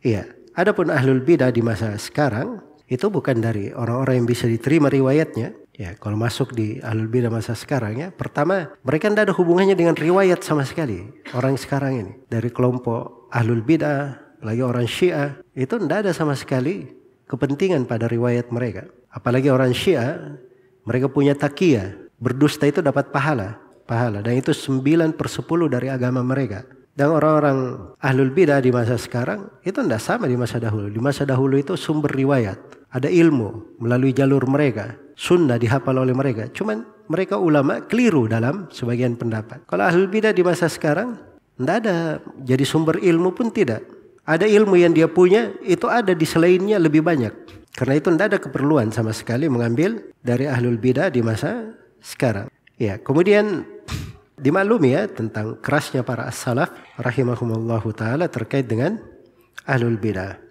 Iya. Adapun ahlul bidah di masa sekarang itu bukan dari orang-orang yang bisa diterima riwayatnya. Ya, kalau masuk di ahlul bidah masa sekarang ya, pertama mereka tidak ada hubungannya dengan riwayat sama sekali. Orang sekarang ini dari kelompok ahlul bidah, lagi orang Syiah itu tidak ada sama sekali kepentingan pada riwayat mereka. Apalagi orang Syiah, mereka punya takia Berdusta itu dapat pahala. Pahala. Dan itu 9 per 10 dari agama mereka. Dan orang-orang ahlul bidah di masa sekarang itu tidak sama di masa dahulu. Di masa dahulu itu sumber riwayat. Ada ilmu melalui jalur mereka. Sunnah dihafal oleh mereka. Cuman mereka ulama keliru dalam sebagian pendapat. Kalau ahlul bidah di masa sekarang tidak ada. Jadi sumber ilmu pun tidak. Ada ilmu yang dia punya itu ada di selainnya lebih banyak. Karena itu tidak ada keperluan sama sekali mengambil dari ahlul bidah di masa sekarang. Ya, kemudian dimaklumi ya tentang kerasnya para as-salaf rahimahumullahu taala terkait dengan ahlul bidah.